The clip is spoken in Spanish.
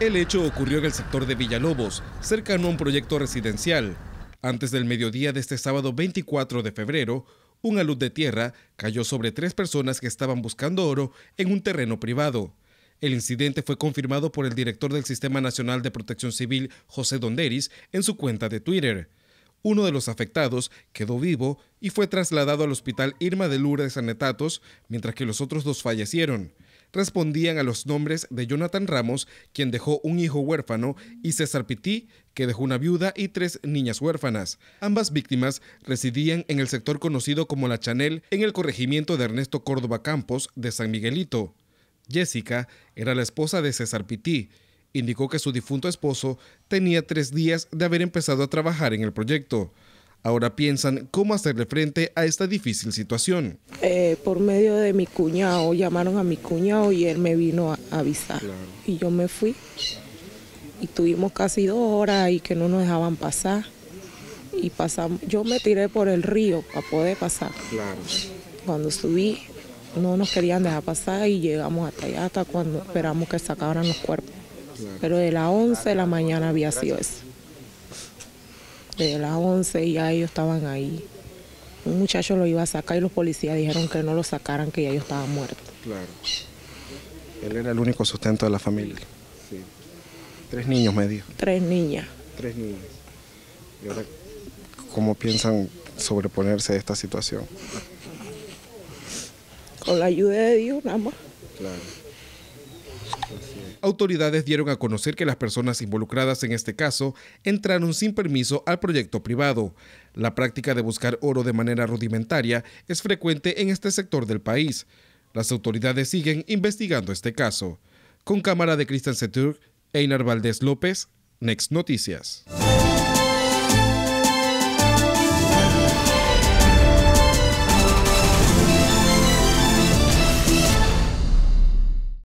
El hecho ocurrió en el sector de Villalobos, cercano a un proyecto residencial. Antes del mediodía de este sábado 24 de febrero, un alud de tierra cayó sobre tres personas que estaban buscando oro en un terreno privado. El incidente fue confirmado por el director del Sistema Nacional de Protección Civil, José Donderis, en su cuenta de Twitter. Uno de los afectados quedó vivo y fue trasladado al hospital Irma de Lourdes Anetatos, mientras que los otros dos fallecieron respondían a los nombres de Jonathan Ramos, quien dejó un hijo huérfano, y César Pití, que dejó una viuda y tres niñas huérfanas. Ambas víctimas residían en el sector conocido como La Chanel, en el corregimiento de Ernesto Córdoba Campos de San Miguelito. Jessica era la esposa de César Pití. Indicó que su difunto esposo tenía tres días de haber empezado a trabajar en el proyecto. Ahora piensan cómo hacerle frente a esta difícil situación. Eh, por medio de mi cuñado, llamaron a mi cuñado y él me vino a avisar. Y yo me fui. Y tuvimos casi dos horas y que no nos dejaban pasar. Y pasamos, yo me tiré por el río para poder pasar. Cuando subí, no nos querían dejar pasar y llegamos hasta allá, hasta cuando esperamos que sacaran los cuerpos. Pero de las 11 de la mañana había sido eso de las 11 ya ellos estaban ahí. Un muchacho lo iba a sacar y los policías dijeron que no lo sacaran, que ya ellos estaban muertos. Claro. Él era el único sustento de la familia. Sí. Tres niños me dijo. Tres niñas. Tres niñas. ¿Y ahora cómo piensan sobreponerse a esta situación? Con la ayuda de Dios nada más. Claro. Autoridades dieron a conocer que las personas involucradas en este caso entraron sin permiso al proyecto privado. La práctica de buscar oro de manera rudimentaria es frecuente en este sector del país. Las autoridades siguen investigando este caso. Con cámara de Cristian Setur, Einar Valdés López, Next Noticias.